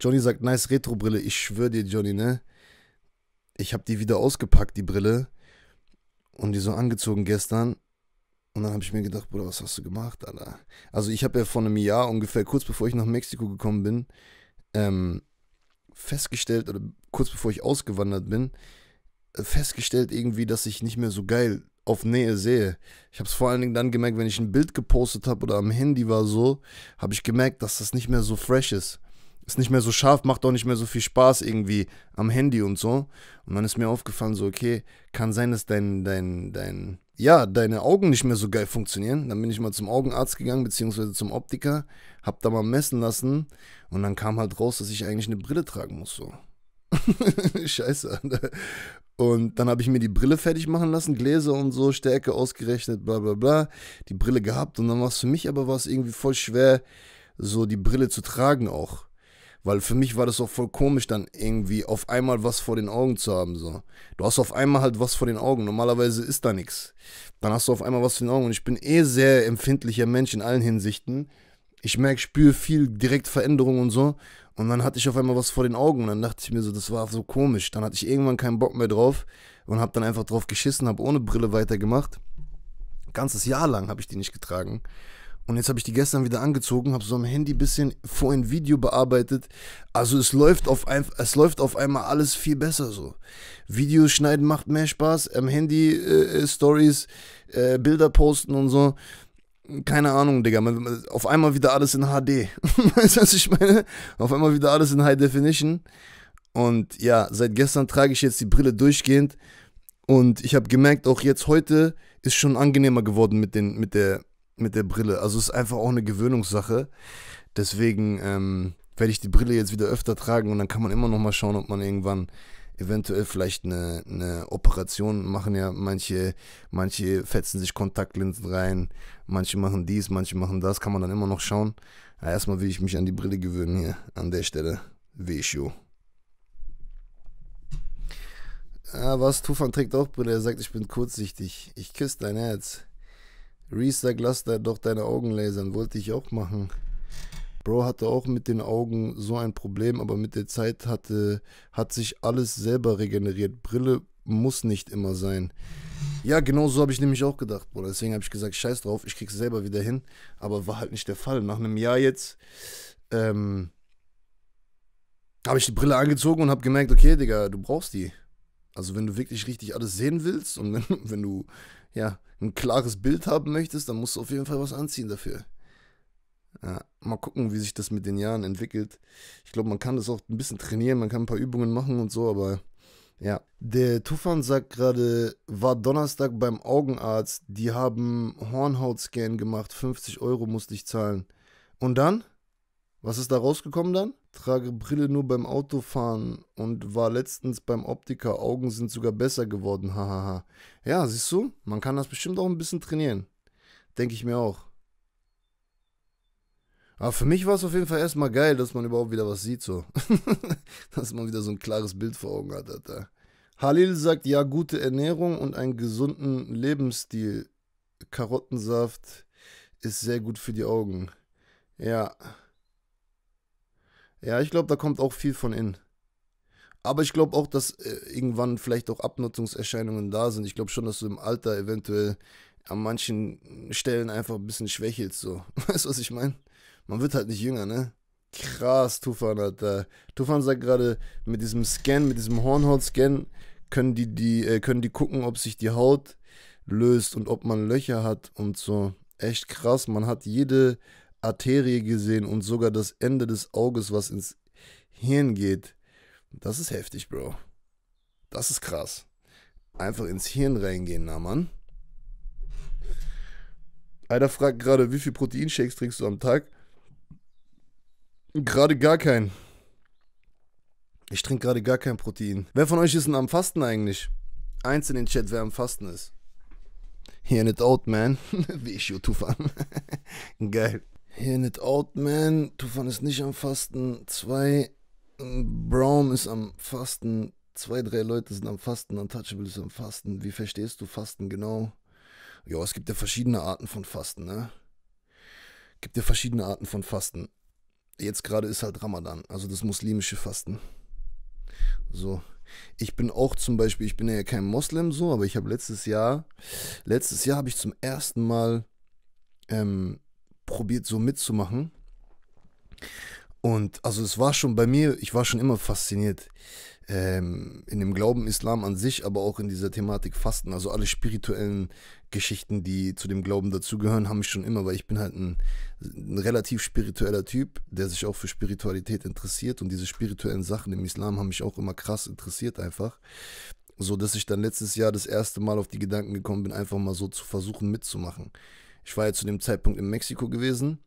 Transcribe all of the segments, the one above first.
Johnny sagt, nice Retro-Brille. Ich schwöre dir, Johnny, ne? Ich habe die wieder ausgepackt, die Brille. Und die so angezogen gestern. Und dann habe ich mir gedacht, Bruder, was hast du gemacht, Alter? Also ich habe ja vor einem Jahr ungefähr, kurz bevor ich nach Mexiko gekommen bin, ähm, festgestellt, oder kurz bevor ich ausgewandert bin, äh, festgestellt irgendwie, dass ich nicht mehr so geil auf Nähe sehe. Ich habe es vor allen Dingen dann gemerkt, wenn ich ein Bild gepostet habe oder am Handy war so, habe ich gemerkt, dass das nicht mehr so fresh ist ist nicht mehr so scharf, macht auch nicht mehr so viel Spaß irgendwie am Handy und so. Und dann ist mir aufgefallen, so, okay, kann sein, dass dein, dein, dein, ja, deine Augen nicht mehr so geil funktionieren. Dann bin ich mal zum Augenarzt gegangen, beziehungsweise zum Optiker, hab da mal messen lassen und dann kam halt raus, dass ich eigentlich eine Brille tragen muss, so. Scheiße, Und dann habe ich mir die Brille fertig machen lassen, Gläser und so, Stärke ausgerechnet, bla bla bla. Die Brille gehabt und dann war es für mich aber irgendwie voll schwer, so die Brille zu tragen auch. Weil für mich war das auch voll komisch, dann irgendwie auf einmal was vor den Augen zu haben. So. Du hast auf einmal halt was vor den Augen. Normalerweise ist da nichts. Dann hast du auf einmal was vor den Augen. Und ich bin eh sehr empfindlicher Mensch in allen Hinsichten. Ich merke, spüre viel direkt Veränderungen und so. Und dann hatte ich auf einmal was vor den Augen. Und dann dachte ich mir so, das war so komisch. Dann hatte ich irgendwann keinen Bock mehr drauf und habe dann einfach drauf geschissen, habe ohne Brille weitergemacht. ganzes Jahr lang habe ich die nicht getragen. Und jetzt habe ich die gestern wieder angezogen, habe so am Handy ein bisschen vorhin Video bearbeitet. Also es läuft, auf ein, es läuft auf einmal alles viel besser so. Videos schneiden macht mehr Spaß, am Handy äh, äh Stories, äh, Bilder posten und so. Keine Ahnung, Digga. Auf einmal wieder alles in HD. weißt du, was ich meine? Auf einmal wieder alles in High Definition. Und ja, seit gestern trage ich jetzt die Brille durchgehend. Und ich habe gemerkt, auch jetzt heute ist schon angenehmer geworden mit, den, mit der mit der Brille. Also es ist einfach auch eine Gewöhnungssache. Deswegen ähm, werde ich die Brille jetzt wieder öfter tragen und dann kann man immer noch mal schauen, ob man irgendwann eventuell vielleicht eine, eine Operation machen ja manche, manche fetzen sich Kontaktlinsen rein, manche machen dies, manche machen das, kann man dann immer noch schauen. Ja, erstmal will ich mich an die Brille gewöhnen hier an der Stelle. Weshu. Ah, was? Tufan trägt auch Brille. Er sagt, ich bin kurzsichtig. Ich küsse dein Herz. Reese sagt, lass doch deine Augen lasern. Wollte ich auch machen. Bro hatte auch mit den Augen so ein Problem, aber mit der Zeit hatte, hat sich alles selber regeneriert. Brille muss nicht immer sein. Ja, genau so habe ich nämlich auch gedacht, Bruder. Deswegen habe ich gesagt, scheiß drauf, ich krieg's selber wieder hin. Aber war halt nicht der Fall. Nach einem Jahr jetzt ähm, habe ich die Brille angezogen und habe gemerkt, okay, Digga, du brauchst die. Also wenn du wirklich richtig alles sehen willst und wenn, wenn du ja ein klares Bild haben möchtest, dann musst du auf jeden Fall was anziehen dafür. Ja, mal gucken, wie sich das mit den Jahren entwickelt. Ich glaube, man kann das auch ein bisschen trainieren, man kann ein paar Übungen machen und so, aber ja. Der Tufan sagt gerade, war Donnerstag beim Augenarzt, die haben Hornhautscan gemacht, 50 Euro musste ich zahlen. Und dann? Was ist da rausgekommen dann? trage Brille nur beim Autofahren und war letztens beim Optiker, Augen sind sogar besser geworden, hahaha. ja, siehst du, man kann das bestimmt auch ein bisschen trainieren. Denke ich mir auch. Aber für mich war es auf jeden Fall erstmal geil, dass man überhaupt wieder was sieht, so. dass man wieder so ein klares Bild vor Augen hat, Alter. Halil sagt, ja, gute Ernährung und einen gesunden Lebensstil. Karottensaft ist sehr gut für die Augen. Ja. Ja, ich glaube, da kommt auch viel von innen. Aber ich glaube auch, dass äh, irgendwann vielleicht auch Abnutzungserscheinungen da sind. Ich glaube schon, dass du im Alter eventuell an manchen Stellen einfach ein bisschen schwächelst. So. Weißt du, was ich meine? Man wird halt nicht jünger, ne? Krass, Tufan, Alter. Tufan sagt gerade, mit diesem Scan, mit diesem Hornhaut-Scan, können die, die, äh, können die gucken, ob sich die Haut löst und ob man Löcher hat und so. Echt krass, man hat jede Arterie gesehen und sogar das Ende des Auges, was ins Hirn geht. Das ist heftig, Bro. Das ist krass. Einfach ins Hirn reingehen, na Mann. Einer fragt gerade, wie viel Proteinshakes trinkst du am Tag? Gerade gar keinen. Ich trinke gerade gar kein Protein. Wer von euch ist denn am Fasten eigentlich? Eins in den Chat, wer am Fasten ist. Here it out, man. Wie ich YouTube an. Geil. Hier nicht Out Man, Tufan ist nicht am Fasten. Zwei, ähm, Brown ist am Fasten. Zwei, drei Leute sind am Fasten. Untouchable ist am Fasten. Wie verstehst du Fasten genau? Ja, es gibt ja verschiedene Arten von Fasten, ne? Gibt ja verschiedene Arten von Fasten. Jetzt gerade ist halt Ramadan, also das muslimische Fasten. So. Ich bin auch zum Beispiel, ich bin ja kein Moslem so, aber ich habe letztes Jahr, letztes Jahr habe ich zum ersten Mal ähm, probiert so mitzumachen. Und also es war schon bei mir, ich war schon immer fasziniert ähm, in dem Glauben Islam an sich, aber auch in dieser Thematik Fasten. Also alle spirituellen Geschichten, die zu dem Glauben dazugehören, haben mich schon immer, weil ich bin halt ein, ein relativ spiritueller Typ, der sich auch für Spiritualität interessiert. Und diese spirituellen Sachen im Islam haben mich auch immer krass interessiert einfach. So dass ich dann letztes Jahr das erste Mal auf die Gedanken gekommen bin, einfach mal so zu versuchen mitzumachen. Ich war ja zu dem Zeitpunkt in Mexiko gewesen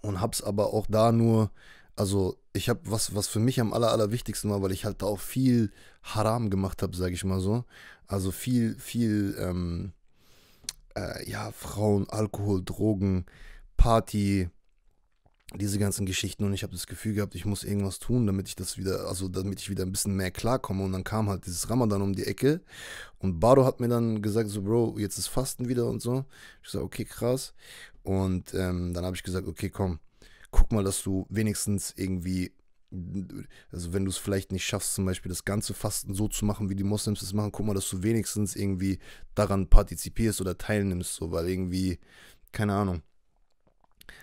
und hab's aber auch da nur, also ich habe was, was für mich am aller, allerwichtigsten war, weil ich halt da auch viel Haram gemacht habe, sage ich mal so. Also viel, viel, ähm, äh, ja, Frauen, Alkohol, Drogen, Party, diese ganzen Geschichten und ich habe das Gefühl gehabt, ich muss irgendwas tun, damit ich das wieder, also damit ich wieder ein bisschen mehr klarkomme. Und dann kam halt dieses Ramadan um die Ecke und Bado hat mir dann gesagt, so Bro, jetzt ist Fasten wieder und so. Ich sage, okay, krass. Und ähm, dann habe ich gesagt, okay, komm, guck mal, dass du wenigstens irgendwie, also wenn du es vielleicht nicht schaffst, zum Beispiel das ganze Fasten so zu machen, wie die Moslems es machen, guck mal, dass du wenigstens irgendwie daran partizipierst oder teilnimmst, so, weil irgendwie, keine Ahnung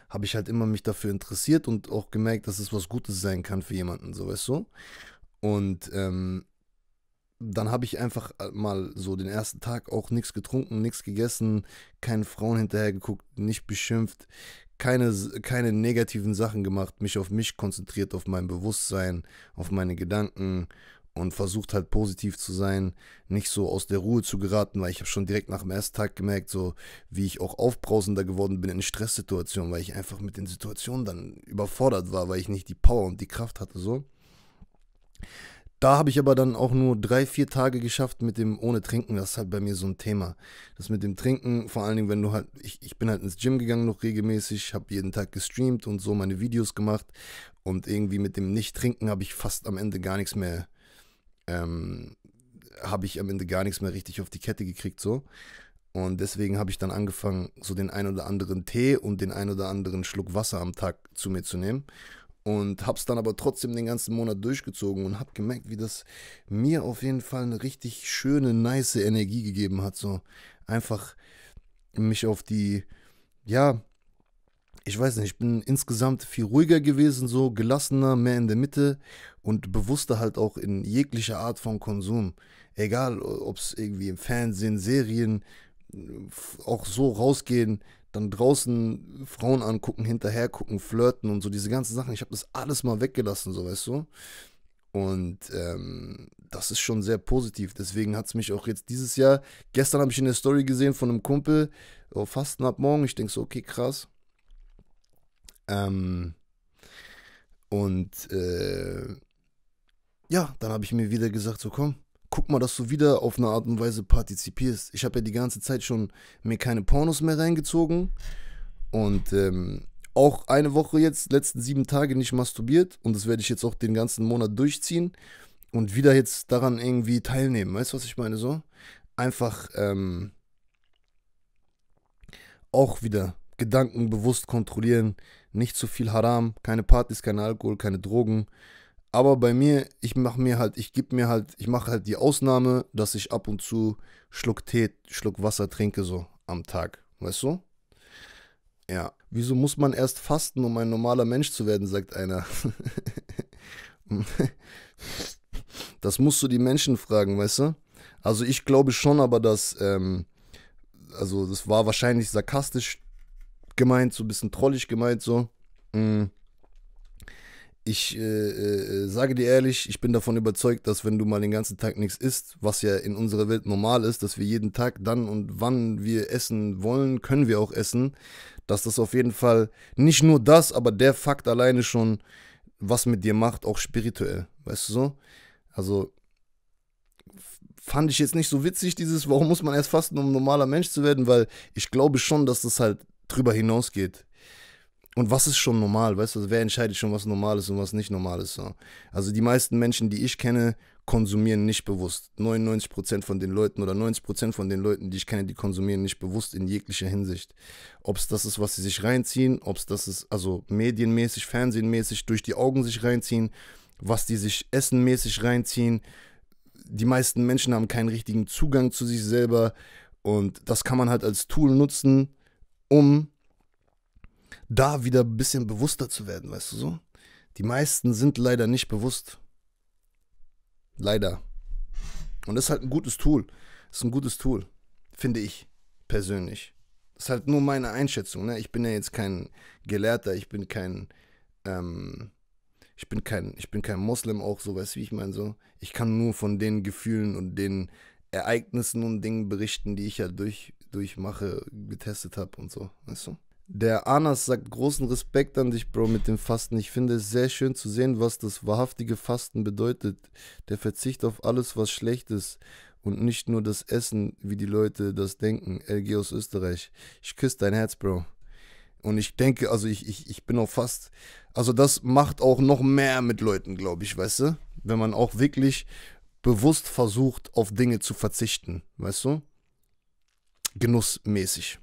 habe ich halt immer mich dafür interessiert und auch gemerkt, dass es was Gutes sein kann für jemanden, so weißt du. Und ähm, dann habe ich einfach äh, mal so den ersten Tag auch nichts getrunken, nichts gegessen, keinen Frauen hinterher geguckt, nicht beschimpft, keine, keine negativen Sachen gemacht, mich auf mich konzentriert, auf mein Bewusstsein, auf meine Gedanken und versucht halt positiv zu sein, nicht so aus der Ruhe zu geraten, weil ich habe schon direkt nach dem ersten Tag gemerkt, so wie ich auch aufbrausender geworden bin in Stresssituationen, weil ich einfach mit den Situationen dann überfordert war, weil ich nicht die Power und die Kraft hatte so. Da habe ich aber dann auch nur drei, vier Tage geschafft mit dem ohne Trinken. Das ist halt bei mir so ein Thema. Das mit dem Trinken, vor allen Dingen, wenn du halt, ich, ich bin halt ins Gym gegangen noch regelmäßig, habe jeden Tag gestreamt und so meine Videos gemacht. Und irgendwie mit dem Nicht-Trinken habe ich fast am Ende gar nichts mehr ähm, habe ich am Ende gar nichts mehr richtig auf die Kette gekriegt so. Und deswegen habe ich dann angefangen, so den ein oder anderen Tee und den ein oder anderen Schluck Wasser am Tag zu mir zu nehmen. Und habe es dann aber trotzdem den ganzen Monat durchgezogen und habe gemerkt, wie das mir auf jeden Fall eine richtig schöne, nice Energie gegeben hat. So einfach mich auf die, ja, ich weiß nicht, ich bin insgesamt viel ruhiger gewesen, so gelassener, mehr in der Mitte und bewusster halt auch in jeglicher Art von Konsum. Egal, ob es irgendwie im Fernsehen, Serien, äh, auch so rausgehen, dann draußen Frauen angucken, hinterher gucken, flirten und so diese ganzen Sachen. Ich habe das alles mal weggelassen, so weißt du. Und ähm, das ist schon sehr positiv. Deswegen hat es mich auch jetzt dieses Jahr, gestern habe ich eine Story gesehen von einem Kumpel, oh, Fasten ab morgen. Ich denke so, okay, krass. Ähm, und äh, ja, dann habe ich mir wieder gesagt, so komm, guck mal, dass du wieder auf eine Art und Weise partizipierst. Ich habe ja die ganze Zeit schon mir keine Pornos mehr reingezogen und ähm, auch eine Woche jetzt, letzten sieben Tage nicht masturbiert und das werde ich jetzt auch den ganzen Monat durchziehen und wieder jetzt daran irgendwie teilnehmen. Weißt du, was ich meine? So einfach ähm, auch wieder Gedanken bewusst kontrollieren, nicht zu viel Haram, keine Partys, kein Alkohol, keine Drogen. Aber bei mir, ich mache mir halt, ich gebe mir halt, ich mache halt die Ausnahme, dass ich ab und zu Schluck Tee, Schluck Wasser trinke so am Tag, weißt du? Ja. Wieso muss man erst fasten, um ein normaler Mensch zu werden, sagt einer. das musst du die Menschen fragen, weißt du? Also ich glaube schon, aber dass, ähm, also das war wahrscheinlich sarkastisch gemeint, so ein bisschen trollig gemeint so. Mhm ich äh, äh, äh, sage dir ehrlich, ich bin davon überzeugt, dass wenn du mal den ganzen Tag nichts isst, was ja in unserer Welt normal ist, dass wir jeden Tag dann und wann wir essen wollen, können wir auch essen, dass das auf jeden Fall nicht nur das, aber der Fakt alleine schon was mit dir macht, auch spirituell, weißt du so? Also fand ich jetzt nicht so witzig, dieses, warum muss man erst fasten, um ein normaler Mensch zu werden, weil ich glaube schon, dass das halt drüber hinausgeht. Und was ist schon normal, weißt du? Also wer entscheidet schon, was normal ist und was nicht normal ist? So? Also die meisten Menschen, die ich kenne, konsumieren nicht bewusst. 99% von den Leuten oder 90% von den Leuten, die ich kenne, die konsumieren nicht bewusst in jeglicher Hinsicht. Ob es das ist, was sie sich reinziehen, ob es das ist, also medienmäßig, fernsehenmäßig, durch die Augen sich reinziehen, was die sich essenmäßig reinziehen. Die meisten Menschen haben keinen richtigen Zugang zu sich selber und das kann man halt als Tool nutzen, um da wieder ein bisschen bewusster zu werden, weißt du so? Die meisten sind leider nicht bewusst. Leider. Und das ist halt ein gutes Tool. Das ist ein gutes Tool, finde ich persönlich. Das ist halt nur meine Einschätzung. Ne? Ich bin ja jetzt kein Gelehrter, ich bin kein, ähm, ich bin kein, ich bin kein Moslem auch so, weißt du, wie ich meine so. Ich kann nur von den Gefühlen und den Ereignissen und Dingen berichten, die ich ja durch, durchmache, getestet habe und so, weißt du. Der Anas sagt großen Respekt an dich, Bro, mit dem Fasten. Ich finde es sehr schön zu sehen, was das wahrhaftige Fasten bedeutet. Der Verzicht auf alles, was schlecht ist. Und nicht nur das Essen, wie die Leute das denken. LG aus Österreich. Ich küsse dein Herz, Bro. Und ich denke, also ich, ich, ich bin auch fast, also das macht auch noch mehr mit Leuten, glaube ich, weißt du? Wenn man auch wirklich bewusst versucht, auf Dinge zu verzichten, weißt du? Genussmäßig.